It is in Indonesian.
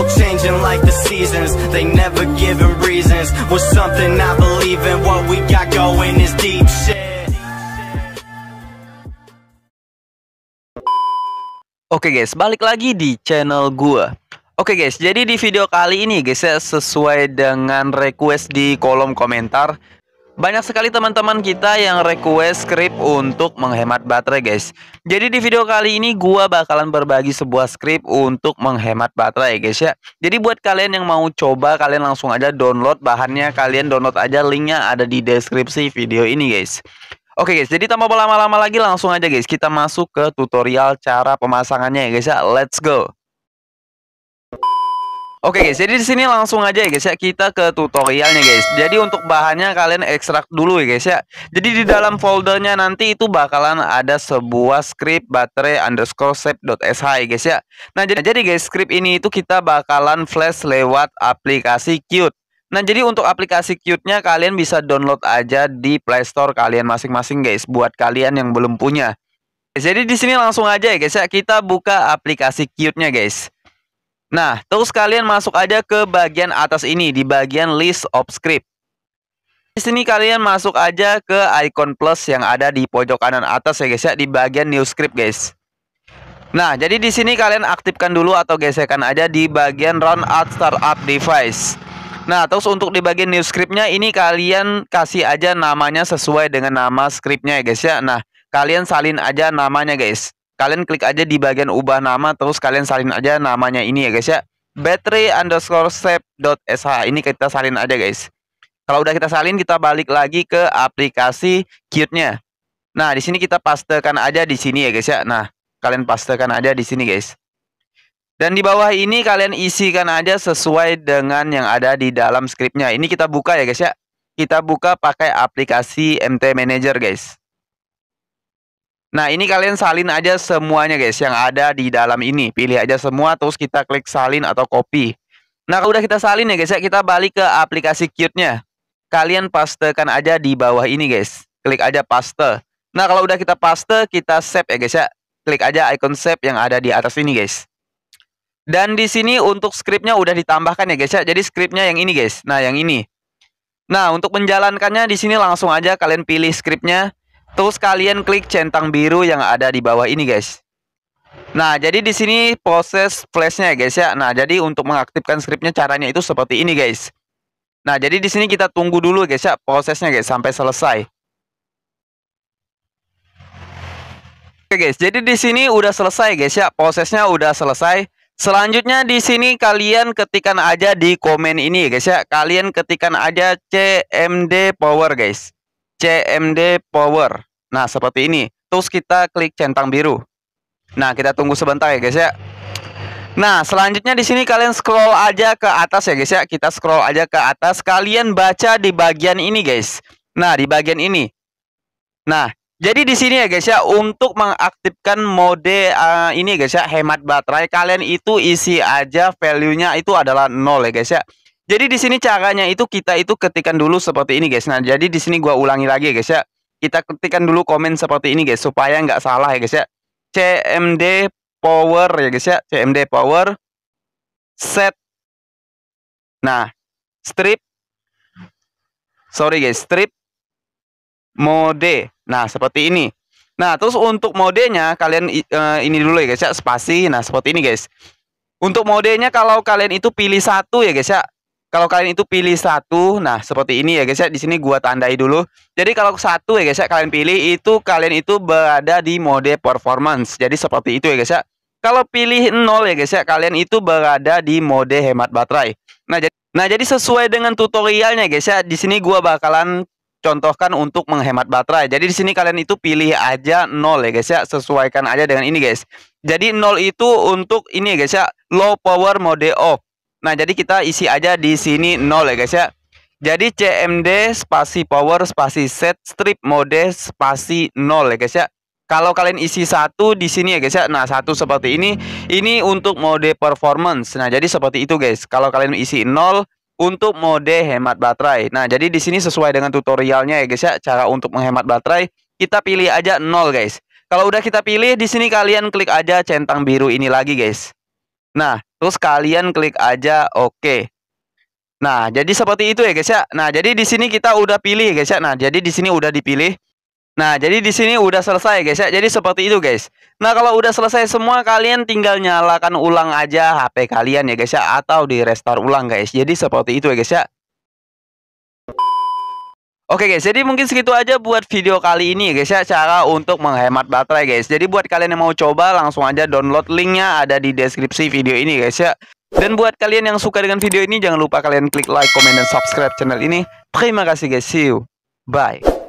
people changing like the seasons They never giving reasons With something I believe in What we got going is deep shit Oke okay guys, balik lagi di channel gua. Oke okay guys, jadi di video kali ini guys ya sesuai dengan request di kolom komentar banyak sekali teman-teman kita yang request script untuk menghemat baterai guys Jadi di video kali ini gua bakalan berbagi sebuah script untuk menghemat baterai guys ya Jadi buat kalian yang mau coba kalian langsung aja download bahannya Kalian download aja linknya ada di deskripsi video ini guys Oke guys, jadi tanpa berlama-lama lagi langsung aja guys kita masuk ke tutorial cara pemasangannya ya guys ya Let's go Oke guys, jadi di sini langsung aja ya guys ya kita ke tutorialnya guys. Jadi untuk bahannya kalian ekstrak dulu ya guys ya. Jadi di dalam foldernya nanti itu bakalan ada sebuah script baterai underscore save.sh ya guys ya. Nah jadi, jadi guys script ini itu kita bakalan flash lewat aplikasi Qt. Nah, jadi untuk aplikasi Qt-nya kalian bisa download aja di Play Store kalian masing-masing guys buat kalian yang belum punya. Jadi di sini langsung aja ya guys ya kita buka aplikasi Qt-nya guys. Nah, terus kalian masuk aja ke bagian atas ini di bagian list of script. Di sini kalian masuk aja ke icon plus yang ada di pojok kanan atas ya guys ya di bagian new script guys. Nah, jadi di sini kalian aktifkan dulu atau gesekan aja di bagian run at startup device. Nah, terus untuk di bagian new scriptnya ini kalian kasih aja namanya sesuai dengan nama scriptnya ya guys ya. Nah, kalian salin aja namanya guys kalian klik aja di bagian ubah nama terus kalian salin aja namanya ini ya guys ya battery underscore sh ini kita salin aja guys kalau udah kita salin kita balik lagi ke aplikasi cute nya nah di sini kita pastekan aja di sini ya guys ya nah kalian pastekan aja di sini guys dan di bawah ini kalian isikan aja sesuai dengan yang ada di dalam scriptnya. Ini kita buka ya guys ya. Kita buka pakai aplikasi MT Manager guys. Nah, ini kalian salin aja semuanya guys yang ada di dalam ini. Pilih aja semua terus kita klik salin atau copy. Nah, kalau udah kita salin ya guys ya, kita balik ke aplikasi Qt-nya. Kalian pastekan aja di bawah ini guys. Klik aja paste. Nah, kalau udah kita paste, kita save ya guys ya. Klik aja icon save yang ada di atas ini guys. Dan di sini untuk scriptnya udah ditambahkan ya guys ya. Jadi scriptnya yang ini guys. Nah, yang ini. Nah, untuk menjalankannya di sini langsung aja kalian pilih scriptnya Terus kalian klik centang biru yang ada di bawah ini guys. Nah, jadi di sini proses flashnya ya guys ya. Nah, jadi untuk mengaktifkan scriptnya caranya itu seperti ini guys. Nah, jadi di sini kita tunggu dulu guys ya prosesnya guys sampai selesai. Oke guys, jadi di sini udah selesai guys ya, prosesnya udah selesai. Selanjutnya di sini kalian ketikan aja di komen ini ya guys ya. Kalian ketikan aja CMD Power guys. CMD Power. Nah, seperti ini. Terus kita klik centang biru. Nah, kita tunggu sebentar ya guys ya. Nah, selanjutnya di sini kalian scroll aja ke atas ya guys ya. Kita scroll aja ke atas. Kalian baca di bagian ini guys. Nah, di bagian ini. Nah, jadi di sini ya guys ya, untuk mengaktifkan mode uh, ini guys ya, hemat baterai, kalian itu isi aja value-nya itu adalah nol ya guys ya. Jadi di sini caranya itu kita itu ketikan dulu seperti ini guys. Nah, jadi di sini gua ulangi lagi ya guys ya. Kita ketikan dulu komen seperti ini guys supaya nggak salah ya guys ya. CMD power ya guys ya. CMD power set Nah, strip sorry guys, strip mode. Nah, seperti ini. Nah, terus untuk modenya kalian uh, ini dulu ya guys ya, spasi. Nah, seperti ini guys. Untuk modenya kalau kalian itu pilih satu ya guys ya, kalau kalian itu pilih satu, nah seperti ini ya guys ya. Di sini gua tandai dulu. Jadi kalau satu ya guys ya kalian pilih itu kalian itu berada di mode performance. Jadi seperti itu ya guys ya. Kalau pilih nol ya guys ya kalian itu berada di mode hemat baterai. Nah jadi nah jadi sesuai dengan tutorialnya guys ya. Di sini gua bakalan contohkan untuk menghemat baterai. Jadi di sini kalian itu pilih aja nol ya guys ya. Sesuaikan aja dengan ini guys. Jadi nol itu untuk ini ya guys ya low power mode off. Nah, jadi kita isi aja di sini 0 ya guys ya. Jadi CMD spasi power spasi set strip mode spasi 0 ya guys ya. Kalau kalian isi satu di sini ya guys ya. Nah, satu seperti ini. Ini untuk mode performance. Nah, jadi seperti itu guys. Kalau kalian isi 0 untuk mode hemat baterai. Nah, jadi di sini sesuai dengan tutorialnya ya guys ya, cara untuk menghemat baterai, kita pilih aja 0 guys. Kalau udah kita pilih di sini kalian klik aja centang biru ini lagi guys. Nah, terus kalian klik aja oke. Okay. Nah, jadi seperti itu ya guys ya. Nah, jadi di sini kita udah pilih ya guys ya. Nah, jadi di sini udah dipilih. Nah, jadi di sini udah selesai guys ya. Jadi seperti itu guys. Nah, kalau udah selesai semua kalian tinggal nyalakan ulang aja HP kalian ya guys ya atau di restart ulang guys. Jadi seperti itu ya guys ya. Oke guys, jadi mungkin segitu aja buat video kali ini ya guys ya cara untuk menghemat baterai guys. Jadi buat kalian yang mau coba langsung aja download linknya ada di deskripsi video ini guys ya. Dan buat kalian yang suka dengan video ini jangan lupa kalian klik like, comment dan subscribe channel ini. Terima kasih guys, see you, bye.